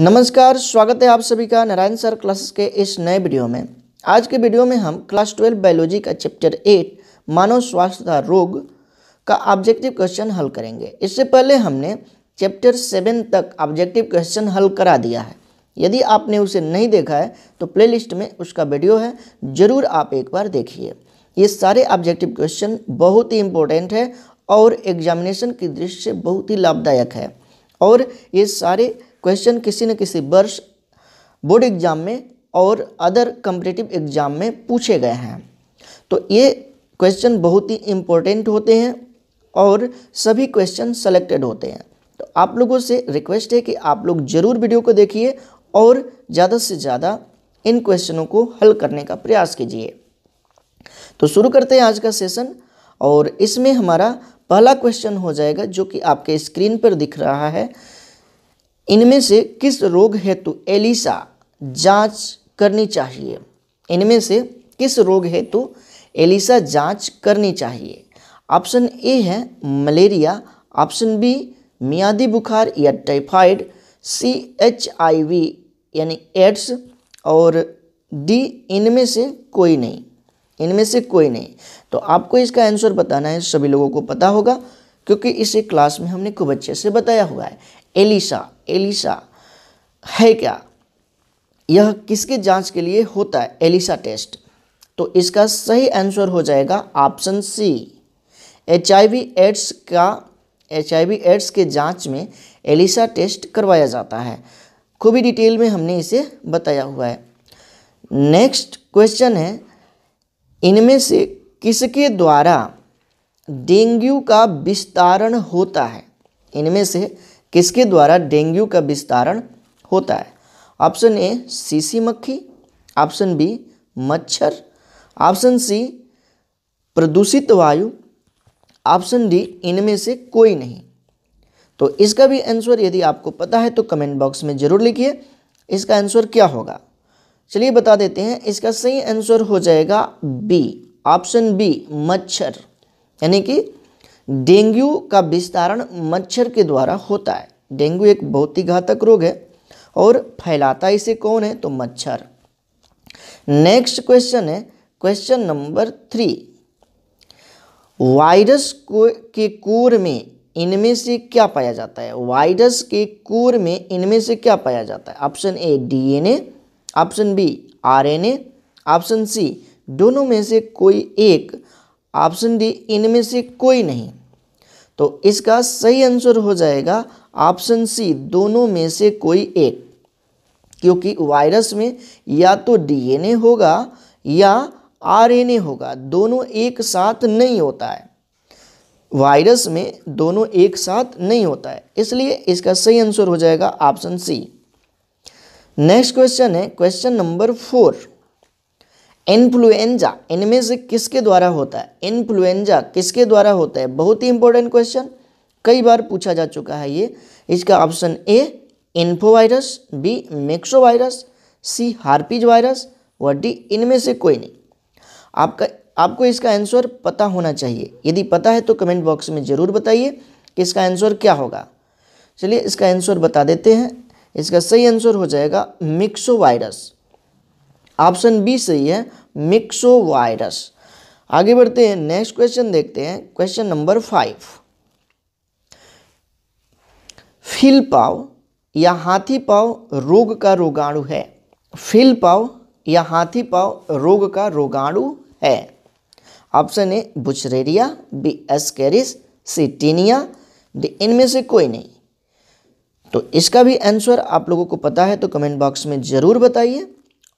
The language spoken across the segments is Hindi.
नमस्कार स्वागत है आप सभी का नारायण सर क्लासेस के इस नए वीडियो में आज के वीडियो में हम क्लास ट्वेल्व बायोलॉजी का चैप्टर एट मानव स्वास्थ्य तथा रोग का ऑब्जेक्टिव क्वेश्चन हल करेंगे इससे पहले हमने चैप्टर सेवन तक ऑब्जेक्टिव क्वेश्चन हल करा दिया है यदि आपने उसे नहीं देखा है तो प्ले में उसका वीडियो है ज़रूर आप एक बार देखिए ये सारे ऑब्जेक्टिव क्वेश्चन बहुत ही इम्पोर्टेंट है और एग्जामिनेशन की दृष्टि से बहुत ही लाभदायक है और ये सारे क्वेश्चन किसी न किसी वर्ष बोर्ड एग्जाम में और अदर कम्पिटिटिव एग्जाम में पूछे गए हैं तो ये क्वेश्चन बहुत ही इम्पोर्टेंट होते हैं और सभी क्वेश्चन सेलेक्टेड होते हैं तो आप लोगों से रिक्वेस्ट है कि आप लोग ज़रूर वीडियो को देखिए और ज़्यादा से ज़्यादा इन क्वेश्चनों को हल करने का प्रयास कीजिए तो शुरू करते हैं आज का सेशन और इसमें हमारा पहला क्वेश्चन हो जाएगा जो कि आपके स्क्रीन पर दिख रहा है इनमें से किस रोग हेतु एलिसा जांच करनी चाहिए इनमें से किस रोग हेतु एलिसा जांच करनी चाहिए ऑप्शन ए है मलेरिया ऑप्शन बी मियादी बुखार या typhoid C H I V यानी एड्स और डी इनमें से कोई नहीं इनमें से कोई नहीं तो आपको इसका आंसर बताना है सभी लोगों को पता होगा क्योंकि इसे क्लास में हमने खूब अच्छे से बताया हुआ है एलिशा एलिशा है क्या यह किसके जांच के लिए होता है एलिशा टेस्ट तो इसका सही आंसर हो जाएगा ऑप्शन सी एच एड्स का एच एड्स के जांच में एलिशा टेस्ट करवाया जाता है खूबी डिटेल में हमने इसे बताया हुआ है नेक्स्ट क्वेश्चन है इनमें से किसके द्वारा डेंगू का विस्तारण होता है इनमें से किसके द्वारा डेंगू का विस्तारण होता है ऑप्शन ए सीसी मक्खी ऑप्शन बी मच्छर ऑप्शन सी प्रदूषित वायु ऑप्शन डी इनमें से कोई नहीं तो इसका भी आंसर यदि आपको पता है तो कमेंट बॉक्स में ज़रूर लिखिए इसका आंसर क्या होगा चलिए बता देते हैं इसका सही आंसर हो जाएगा बी ऑप्शन बी मच्छर यानी कि डेंगू का विस्तारण मच्छर के द्वारा होता है डेंगू एक बहुत ही घातक रोग है और फैलाता इसे कौन है तो मच्छर नेक्स्ट क्वेश्चन है क्वेश्चन नंबर थ्री वायरस को के कोर में इनमें से क्या पाया जाता है वायरस के कोर में इनमें से क्या पाया जाता है option A DNA option B RNA option C दोनों में से कोई एक ऑप्शन डी इनमें से कोई नहीं तो इसका सही आंसर हो जाएगा ऑप्शन सी दोनों में से कोई एक क्योंकि वायरस में या तो डीएनए होगा या आरएनए होगा दोनों एक साथ नहीं होता है वायरस में दोनों एक साथ नहीं होता है इसलिए इसका सही आंसर हो जाएगा ऑप्शन सी नेक्स्ट क्वेश्चन है क्वेश्चन नंबर फोर इन्फ्लुएंजा इनमें से किसके द्वारा होता है इन्फ्लुएंजा किसके द्वारा होता है बहुत ही इंपॉर्टेंट क्वेश्चन कई बार पूछा जा चुका है ये इसका ऑप्शन ए इन्फोवायरस B myxovirus C herpes virus व डी इनमें से कोई नहीं आपका आपको इसका आंसर पता होना चाहिए यदि पता है तो कमेंट बॉक्स में ज़रूर बताइए कि इसका आंसर क्या होगा चलिए इसका आंसर बता देते हैं इसका सही आंसर हो जाएगा मिक्सो वायरस ऑप्शन बी सही है मिक्सो वायरस आगे बढ़ते हैं नेक्स्ट क्वेश्चन देखते हैं क्वेश्चन नंबर फाइव फिल पाव या हाथी पाव रोग का रोगाणु है फिल पाव या हाथी पाव रोग का रोगाणु है option A Wuchereria B Ascaris C Taenia D इनमें से कोई नहीं तो इसका भी आंसर आप लोगों को पता है तो कमेंट बॉक्स में ज़रूर बताइए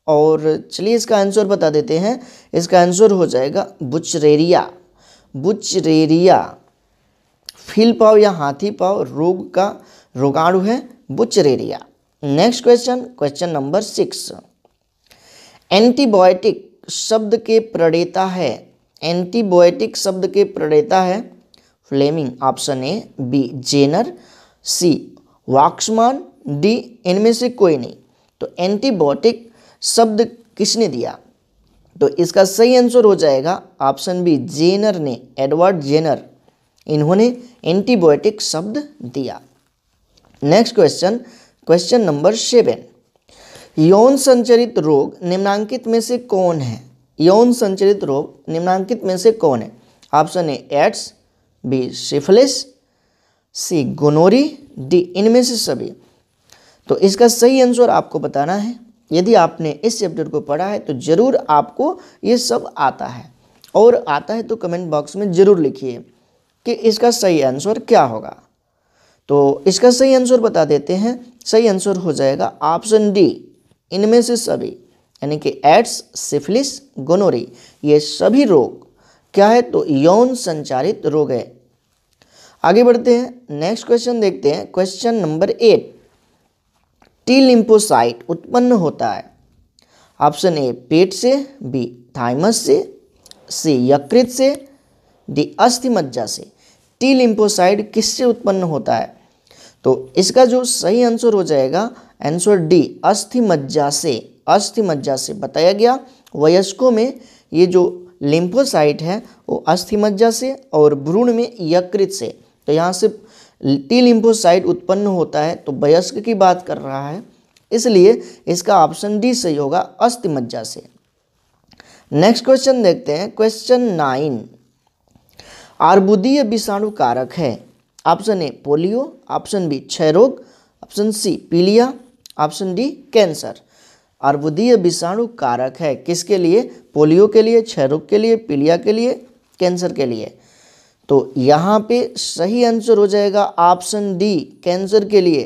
और चलिए इसका आंसर बता देते हैं इसका आंसर हो जाएगा बुचरेरिया बुचरेरिया फील पाव या हाथी पाव रोग का रोगाणु है Wuchereria next question question number six antibiotic शब्द के प्रणेता है एंटीबायोटिक शब्द के प्रणेता है Fleming option A B Jenner C Waksman D इनमें से कोई नहीं तो एंटीबायोटिक शब्द किसने दिया तो इसका सही आंसर हो जाएगा ऑप्शन बी जेनर ने एडवर्ड जेनर इन्होंने एंटीबायोटिक शब्द दिया next question question number seven यौन संचरित रोग निम्नांकित में से कौन है यौन संचरित रोग निम्नांकित में से कौन है option A AIDS B syphilis C gonorrhoea D इनमें से सभी तो इसका सही आंसर आपको बताना है यदि आपने इस चैप्टर को पढ़ा है तो ज़रूर आपको ये सब आता है और आता है तो कमेंट बॉक्स में ज़रूर लिखिए कि इसका सही आंसर क्या होगा तो इसका सही आंसर बता देते हैं सही आंसर हो जाएगा ऑप्शन डी इनमें से सभी यानी कि एड्स सिफिलिस गोनोरी ये सभी रोग क्या है तो यौन संचारित रोग है आगे बढ़ते हैं नेक्स्ट क्वेश्चन देखते हैं question number eight T lymphocyte उत्पन्न होता है ऑप्शन ए पेट से बी थाइमस से सी यकृत से डी अस्थि मज्जा से टी लिम्फोसाइट किससे उत्पन्न होता है तो इसका जो सही आंसर हो जाएगा आंसर डी अस्थि मज्जा से अस्थि मज्जा से बताया गया वयस्कों में ये जो लिम्फोसाइट है वो अस्थि मज्जा से और भ्रूण में यकृत से तो यहाँ से टी लिम्फोसाइट उत्पन्न होता है तो वयस्क की बात कर रहा है इसलिए इसका ऑप्शन डी सही होगा मज्जा से नेक्स्ट क्वेश्चन देखते हैं क्वेश्चन नाइन आर्बुदीय विषाणु कारक है option A polio option B क्षय रोग ऑप्शन सी पीलिया ऑप्शन डी कैंसर अर्बुदीय विषाणु कारक है किसके लिए पोलियो के लिए क्षय रोग के लिए पीलिया के लिए कैंसर के लिए तो यहाँ पे सही आंसर हो जाएगा ऑप्शन डी कैंसर के लिए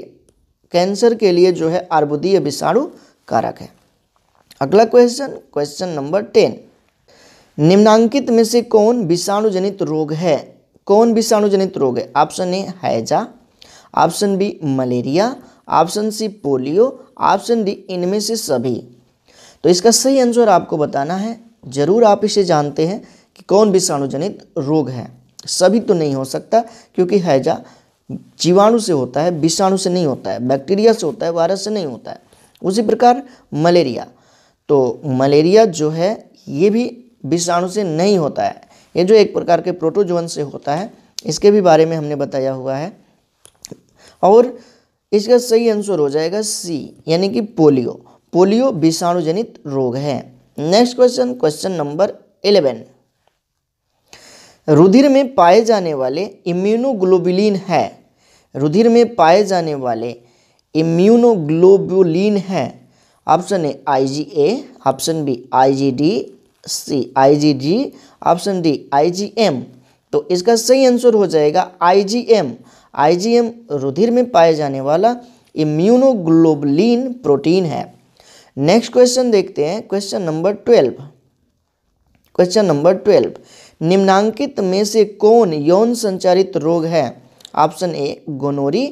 कैंसर के लिए जो है अर्बुदीय विषाणु कारक है अगला क्वेश्चन क्वेश्चन नंबर टेन निम्नांकित में से कौन विषाणुजनित रोग है कौन विषाणु जनित रोग है ऑप्शन ए हैजा option B malaria option C polio option D इनमें से सभी तो इसका सही आंसर आपको बताना है ज़रूर आप इसे जानते हैं कि कौन विषाणुजनित रोग है सभी तो नहीं हो सकता क्योंकि हैजा जीवाणु से होता है विषाणु से नहीं होता है बैक्टीरिया से होता है वायरस से नहीं होता है उसी प्रकार मलेरिया तो मलेरिया जो है ये भी विषाणु से नहीं होता है ये जो एक प्रकार के प्रोटोजोन से होता है इसके भी बारे में हमने बताया हुआ है और इसका सही आंसर हो जाएगा सी यानी कि पोलियो पोलियो विषाणुजनित रोग है next question question number eleven रुधिर में पाए जाने वाले इम्यूनोग्लोबुलिन है रुधिर में पाए जाने वाले इम्यूनोग्लोबुलिन है option A IgA option B IgD C IgG option D IgM तो इसका सही आंसर हो जाएगा आईजीएम आईजीएम रुधिर में पाए जाने वाला इम्यूनोग्लोबुलिन प्रोटीन है नेक्स्ट क्वेश्चन देखते हैं question number twelve question number twelve निम्नांकित में से कौन यौन संचारित रोग है option A gonorrhoea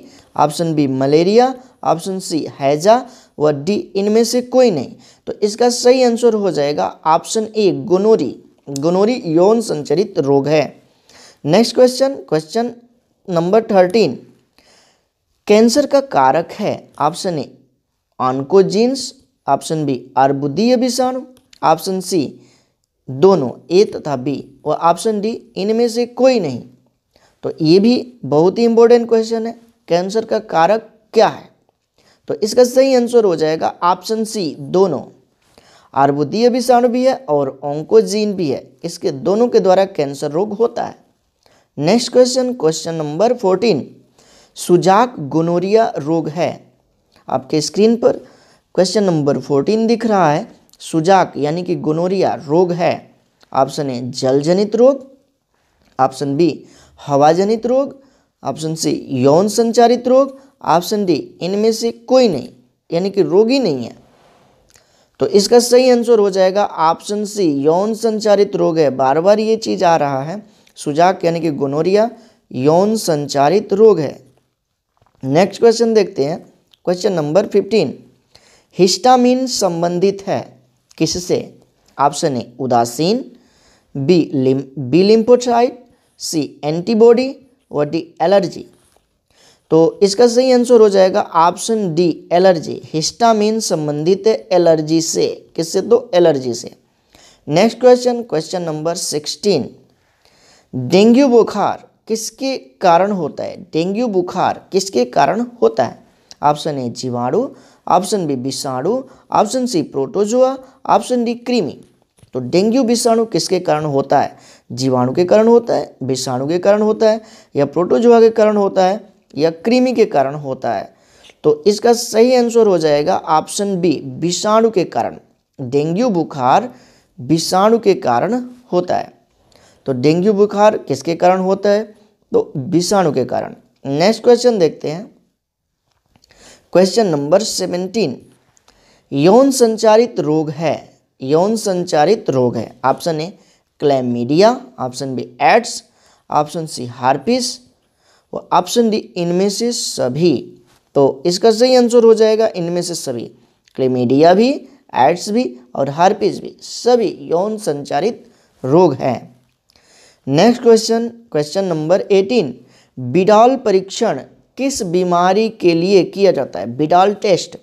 option B malaria option C हैजा व डी इनमें से कोई नहीं तो इसका सही आंसर हो जाएगा ऑप्शन ए गोनोरी गोनोरी यौन संचरित रोग है next question question number thirteen cancer का कारक है option A oncogenes option B अर्बुदीय विषाणु ऑप्शन सी दोनों ए तथा बी और ऑप्शन डी इनमें से कोई नहीं तो ये भी बहुत ही इंपॉर्टेंट क्वेश्चन है कैंसर का कारक क्या है तो इसका सही आंसर हो जाएगा ऑप्शन सी दोनों आर्बुदीय विषाणु भी है और ओंकोजीन भी है इसके दोनों के द्वारा कैंसर रोग होता है next question question number fourteen सुजाक गोनोरिया रोग है आपके स्क्रीन पर क्वेश्चन नंबर फोर्टीन दिख रहा है सुजाक यानी कि गोनोरिया रोग है ऑप्शन ए जलजनित रोग ऑप्शन बी हवाजनित रोग ऑप्शन सी यौन संचारित रोग ऑप्शन डी इनमें से कोई नहीं यानी कि रोग ही नहीं है तो इसका सही आंसर हो जाएगा ऑप्शन सी यौन संचारित रोग है बार बार ये चीज़ आ रहा है सुजाक यानी कि गोनोरिया यौन संचारित रोग है नेक्स्ट क्वेश्चन देखते हैं क्वेश्चन नंबर फिफ्टीन हिस्टामिन संबंधित है किससे ऑप्शन ए उदासीन बी लिम बी लिम्फोसाइड सी एंटीबॉडी और डी एलर्जी तो इसका सही आंसर हो जाएगा ऑप्शन डी एलर्जी हिस्टामिन संबंधित एलर्जी से किससे तो एलर्जी से next question question number sixteen dengue बुखार किसके कारण होता है डेंगू बुखार किसके कारण होता है ऑप्शन ए जीवाणु ऑप्शन बी विषाणु option C protozoa option D क्रीमी तो डेंगू विषाणु किसके कारण होता है जीवाणु के कारण होता है विषाणु के कारण होता है या प्रोटोजोआ के कारण होता है या क्रीमी के कारण होता है तो इसका सही आंसर हो जाएगा ऑप्शन बी विषाणु के कारण डेंगू बुखार विषाणु के कारण होता है तो डेंगू बुखार किसके कारण होता है तो विषाणु के कारण नेक्स्ट क्वेश्चन देखते हैं क्वेश्चन नंबर सेवेंटीन यौन संचारित रोग है यौन संचारित रोग है option A chlamydia option B AIDS option C herpes और ऑप्शन डी इनमें से सभी तो इसका सही आंसर हो जाएगा इनमें से सभी क्लेमीडिया भी एड्स भी और हार्पिस भी सभी यौन संचारित रोग हैं next question question number eighteen Widal परीक्षण किस बीमारी के लिए किया जाता है बिडाल टेस्ट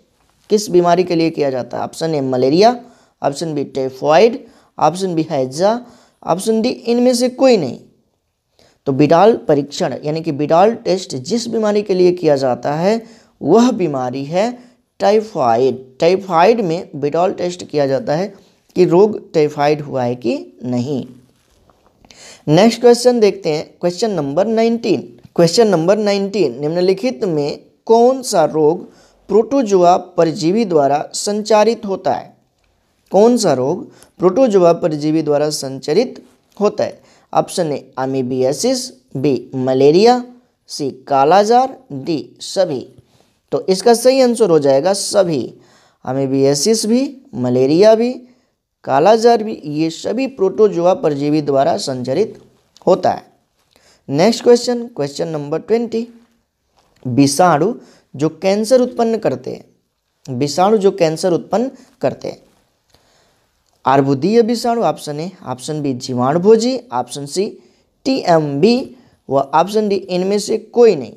किस बीमारी के लिए किया जाता है option A malaria option B typhoid option B हैजा ऑप्शन डी इनमें से कोई नहीं तो बिडाल परीक्षण यानी कि बिडाल टेस्ट जिस बीमारी के लिए किया जाता है वह बीमारी है टाइफाइड टाइफाइड में बिडॉल टेस्ट किया जाता है कि रोग टाइफाइड हुआ है कि नहीं नेक्स्ट क्वेश्चन देखते हैं question number nineteen question number nineteen निम्नलिखित में कौन सा रोग प्रोटोजुआ परजीवी द्वारा संचारित होता है कौन सा रोग प्रोटोजुआ परजीवी द्वारा संचरित होता है option A amoebiasis B malaria C kala azar D सभी तो इसका सही आंसर हो जाएगा सभी अमीबियासिस भी मलेरिया भी कालाजार भी ये सभी प्रोटोजुआ परजीवी द्वारा संचरित होता है next question question number twenty विषाणु जो कैंसर उत्पन्न करते हैं विषाणु जो कैंसर उत्पन्न करते हैं आर्बुदीय विषाणु ऑप्शन ए ऑप्शन बी जीवाणु भोजी option C T M V व ऑप्शन डी इनमें से कोई नहीं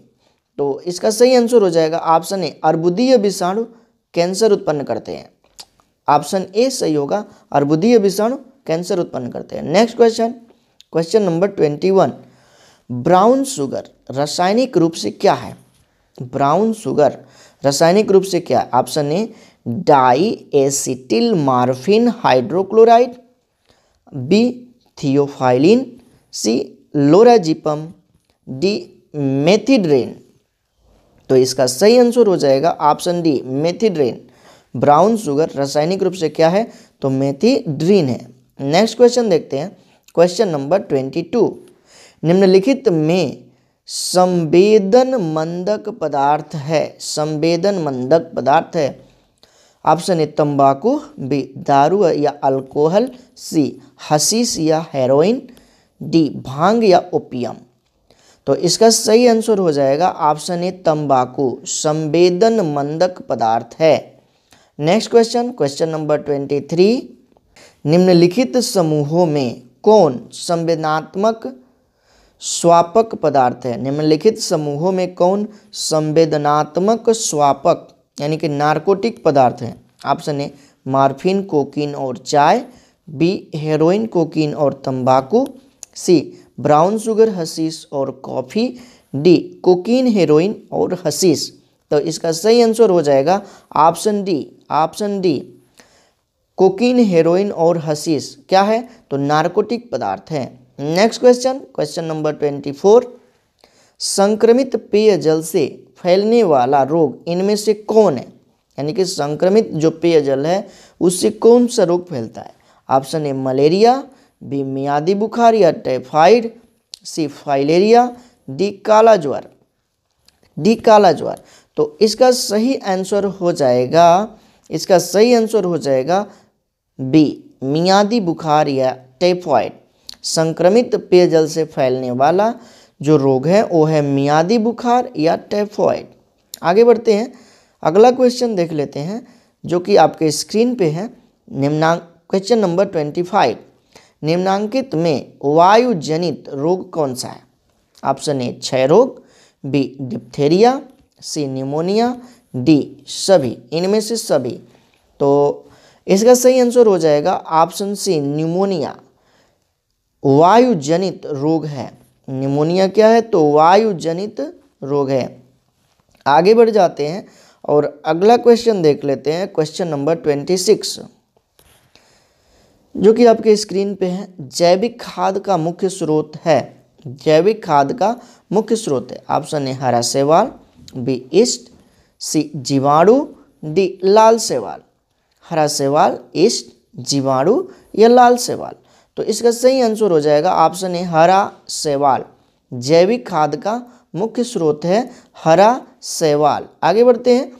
तो इसका सही आंसर हो जाएगा ऑप्शन ए अर्बुदीय विषाणु कैंसर उत्पन्न करते हैं ऑप्शन ए सही होगा अर्बुदीय विषाणु कैंसर उत्पन्न करते हैं next question question number twenty one brown sugar रासायनिक रूप से क्या है ब्राउन शुगर रासायनिक रूप से क्या है option A diacetyl morphine hydrochloride B theophylline C lorazepam D Methedrine तो इसका सही आंसर हो जाएगा option D Methedrine brown sugar रासायनिक रूप से क्या है तो मेथिड्रीन है नेक्स्ट क्वेश्चन देखते हैं क्वेश्चन नंबर ट्वेंटी टू निम्नलिखित में संवेदन मंदक पदार्थ है संवेदन मंदक पदार्थ है ऑप्शन ए तंबाकू बी दारू या अल्कोहल सी हसीस या हेरोइन डी भांग या ओपियम तो इसका सही आंसर हो जाएगा ऑप्शन ए तंबाकू संवेदन मंदक पदार्थ है next question question number twenty three निम्नलिखित समूहों में कौन संवेदनात्मक स्वापक पदार्थ है निम्नलिखित समूहों में कौन संवेदनात्मक स्वापक यानी कि नार्कोटिक पदार्थ है ऑप्शन ए मार्फिन कोकीन और चाय बी हेरोइन कोकीन और तंबाकू सी ब्राउन शुगर हसीस और कॉफ़ी डी कोकीन हेरोइन और हसीस तो इसका सही आंसर हो जाएगा option D option D cocaine heroin और हसीस क्या है तो नार्कोटिक पदार्थ है next question question number twenty four संक्रमित पेयजल से फैलने वाला रोग इनमें से कौन है यानी कि संक्रमित जो पेयजल है उससे कौन सा रोग फैलता है ऑप्शन ए मलेरिया बी मियादी बुखार या टाइफाइड सी फाइलेरिया डी काला ज्वर डी काला ज्वर तो इसका सही आंसर हो जाएगा इसका सही आंसर हो जाएगा बी मियादी बुखार या टाइफाइड संक्रमित पेयजल से फैलने वाला जो रोग है वो है मियादी बुखार या टाइफॉइड आगे बढ़ते हैं अगला क्वेश्चन देख लेते हैं जो कि आपके स्क्रीन पे है निम्ना क्वेश्चन नंबर ट्वेंटी फाइव निम्नांकित में वायु जनित रोग कौन सा है ऑप्शन ए क्षय रोग B diphtheria C pneumonia D सभी इनमें से सभी तो इसका सही आंसर हो जाएगा ऑप्शन सी न्यूमोनिया वायु जनित रोग है निमोनिया क्या है तो वायु जनित रोग है आगे बढ़ जाते हैं और अगला क्वेश्चन देख लेते हैं क्वेश्चन नंबर ट्वेंटी सिक्स जो कि आपके स्क्रीन पे है जैविक खाद का मुख्य स्रोत है जैविक खाद का मुख्य स्रोत है ऑप्शन है हरा सेवाल बी ईस्ट सी जीवाणु डी लाल सेवाल हरा सेवाल ईस्ट जीवाणु या लाल सेवाल तो इसका सही आंसर हो जाएगा ऑप्शन है हरा सेवाल जैविक खाद का मुख्य स्रोत है हरा सेवाल आगे बढ़ते हैं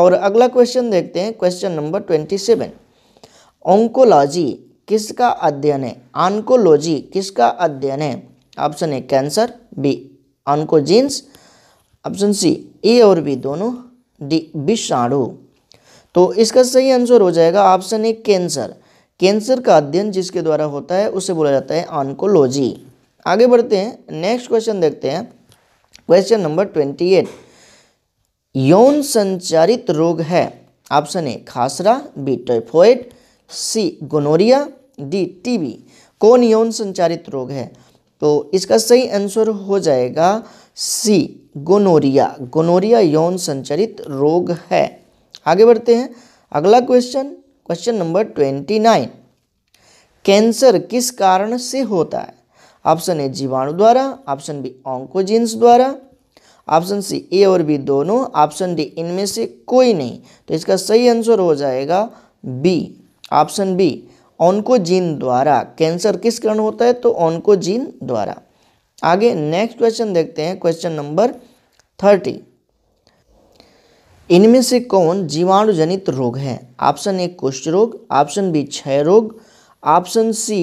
और अगला क्वेश्चन देखते हैं question number twenty seven oncology किसका अध्ययन है ऑन्कोलॉजी किसका अध्ययन है option A cancer B oncogenes option C A और बी दोनों डी विषाणु तो इसका सही आंसर हो जाएगा ऑप्शन ए कैंसर कैंसर का अध्ययन जिसके द्वारा होता है उसे बोला जाता है ऑन्कोलॉजी आगे बढ़ते हैं नेक्स्ट क्वेश्चन देखते हैं क्वेश्चन नंबर ट्वेंटी एट यौन संचारित रोग है ऑप्शन ए खासरा B typhoid C gonorrhoea D TB कौन यौन संचारित रोग है तो इसका सही आंसर हो जाएगा सी गोनोरिया गोनोरिया यौन संचारित रोग है आगे बढ़ते हैं अगला question question number twenty nine cancer किस कारण से होता है ऑप्शन ए जीवाणु द्वारा ऑप्शन बी ऑन्कोजीन्स द्वारा ऑप्शन सी ए और बी दोनों ऑप्शन डी इनमें से कोई नहीं तो इसका सही आंसर हो जाएगा बी ऑप्शन बी ऑन्कोजीन द्वारा कैंसर किस कारण होता है तो ऑन्कोजीन द्वारा आगे नेक्स्ट क्वेश्चन देखते हैं क्वेश्चन नंबर थर्टी इनमें से कौन जीवाणु जनित रोग है ऑप्शन ए कुष्ठ रोग ऑप्शन बी क्षय रोग ऑप्शन सी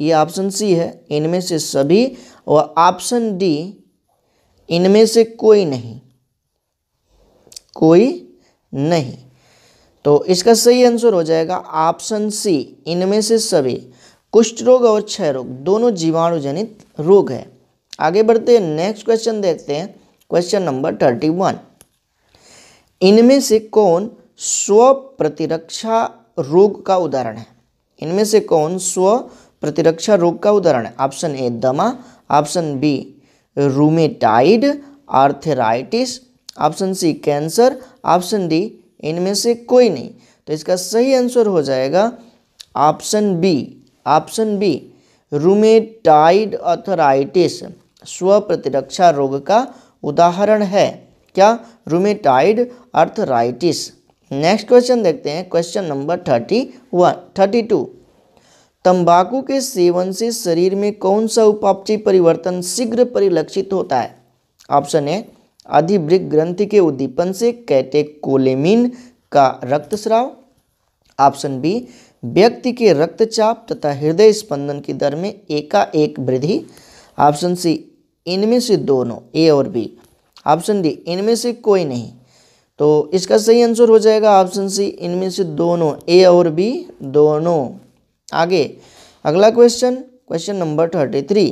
ये ऑप्शन सी है इनमें से सभी व ऑप्शन डी इनमें से कोई नहीं कोई नहीं तो इसका सही आंसर हो जाएगा ऑप्शन सी इनमें से सभी कुष्ठ रोग और क्षय रोग दोनों जीवाणु जनित रोग है आगे बढ़ते हैं नेक्स्ट क्वेश्चन देखते हैं क्वेश्चन नंबर थर्टी वन इनमें से कौन स्व प्रतिरक्षा रोग का उदाहरण है इनमें से कौन स्व प्रतिरक्षा रोग का उदाहरण है ऑप्शन ए दमा option B rheumatoid arthritis option C cancer option D इनमें से कोई नहीं तो इसका सही आंसर हो जाएगा option B option B rheumatoid arthritis स्व प्रतिरक्षा रोग का उदाहरण है क्या रूमेटाइड अर्थराइटिस नेक्स्ट क्वेश्चन देखते हैं question number thirty one thirty two तम्बाकू के सेवन से शरीर में कौन सा उपापची परिवर्तन शीघ्र परिलक्षित होता है ऑप्शन ए अधिवृक ग्रंथि के उद्दीपन से कैटेकोलेमिन का रक्तस्राव ऑप्शन बी व्यक्ति के रक्तचाप तथा हृदय स्पंदन की दर में एकाएक वृद्धि ऑप्शन सी इनमें से दोनों ए और बी ऑप्शन डी इनमें से कोई नहीं तो इसका सही आंसर हो जाएगा ऑप्शन सी इनमें से दोनों ए और बी दोनों आगे अगला question question number thirty three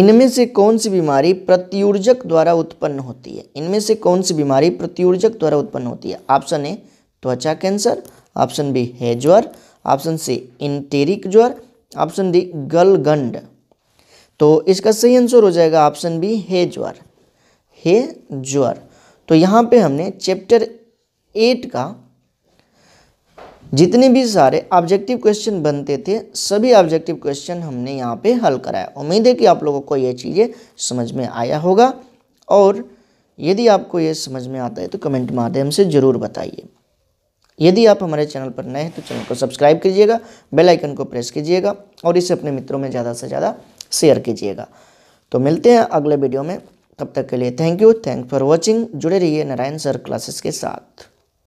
इनमें से कौन सी बीमारी प्रत्यूर्जक द्वारा उत्पन्न होती है इनमें से कौन सी बीमारी प्रत्यूर्जक द्वारा उत्पन्न होती है ऑप्शन ए त्वचा कैंसर ऑप्शन बी है ज्वर ऑप्शन सी इंटेरिक ज्वर ऑप्शन डी गलगंड तो इसका सही आंसर हो जाएगा ऑप्शन बी है ज्वर हे ज्वर तो यहाँ पे हमने चैप्टर एट का जितने भी सारे ऑब्जेक्टिव क्वेश्चन बनते थे सभी ऑब्जेक्टिव क्वेश्चन हमने यहाँ पे हल कराया उम्मीद है कि आप लोगों को ये चीज़ें समझ में आया होगा और यदि आपको ये समझ में आता है तो कमेंट माध्यम से ज़रूर बताइए यदि आप हमारे चैनल पर नए हैं तो चैनल को सब्सक्राइब कीजिएगा बेल आइकन को प्रेस कीजिएगा और इसे अपने मित्रों में ज़्यादा से ज़्यादा शेयर कीजिएगा तो मिलते हैं अगले वीडियो में तब तक के लिए thank you thank for watching जुड़े रहिए नारायण सर क्लासेस के साथ